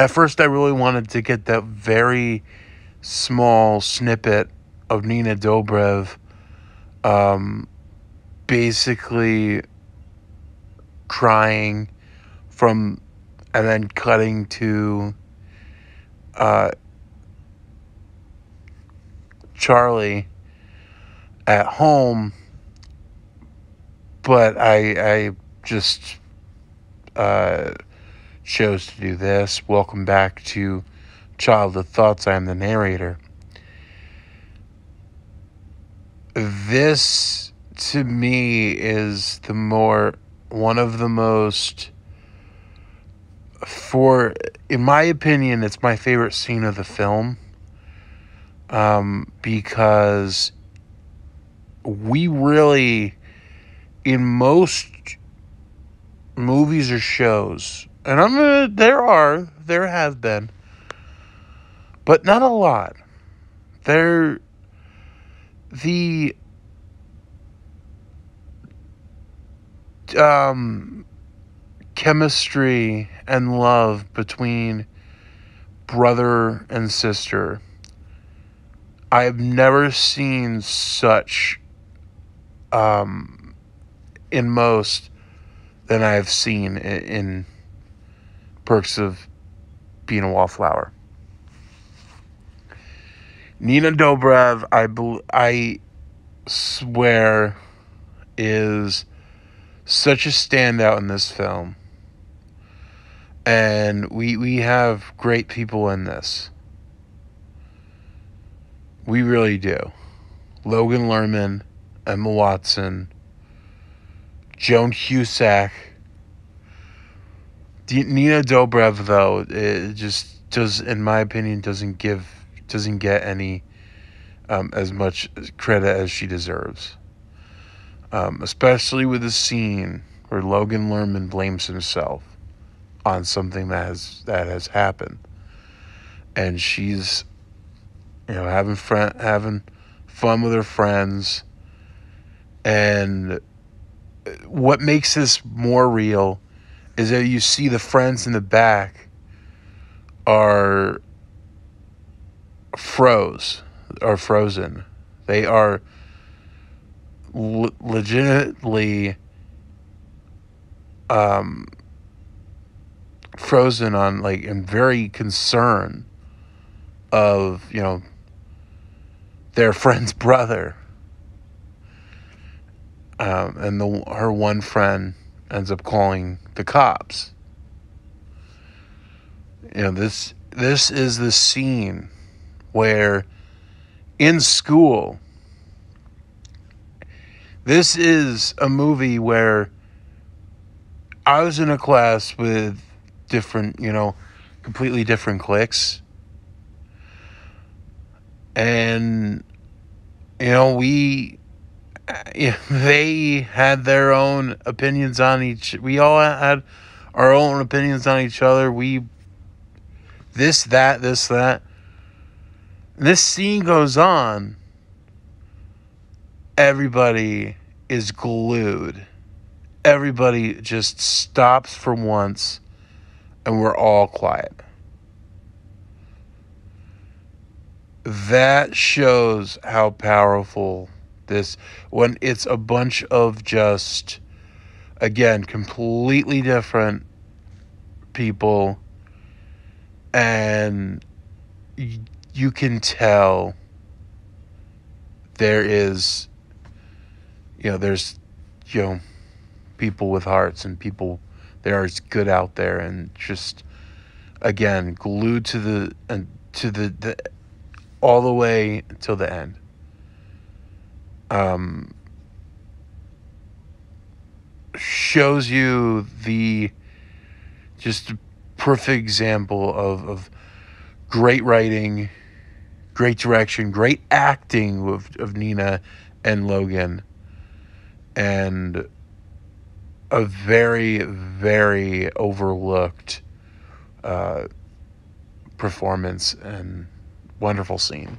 At first, I really wanted to get that very small snippet of Nina Dobrev um, basically crying from and then cutting to uh, Charlie at home, but I I just uh, chose to do this. Welcome back to child of Thoughts. I am the narrator. This, to me, is the more, one of the most, for, in my opinion, it's my favorite scene of the film. Um, because we really, in most movies or shows, and I'm gonna, there are, there have been, but not a lot. There, the, um, chemistry and love between brother and sister. I've never seen such um, in most than I've seen in, in perks of being a wallflower. Nina Dobrev, I bel- I swear, is such a standout in this film, and we we have great people in this. We really do. Logan Lerman, Emma Watson, Joan Cusack. Nina Dobrev though it just does, in my opinion, doesn't give doesn't get any um, as much credit as she deserves. Um, especially with the scene where Logan Lerman blames himself on something that has that has happened, and she's, you know, having friend having fun with her friends, and uh, what makes this more real is that you see the friends in the back are froze are frozen. They are legitimately um, frozen on like and very concerned of you know their friend's brother um, and the her one friend ends up calling the cops. You know, this this is the scene where in school this is a movie where I was in a class with different, you know, completely different cliques. And you know, we yeah, they had their own opinions on each. We all had our own opinions on each other. We this that this that. And this scene goes on. Everybody is glued. Everybody just stops for once, and we're all quiet. That shows how powerful this when it's a bunch of just, again, completely different people. And you can tell there is, you know, there's, you know, people with hearts and people there are good out there and just again glued to the and to the, the all the way till the end um, shows you the just perfect example of, of great writing, great direction, great acting of, of Nina and Logan, and a very, very overlooked uh, performance and wonderful scene.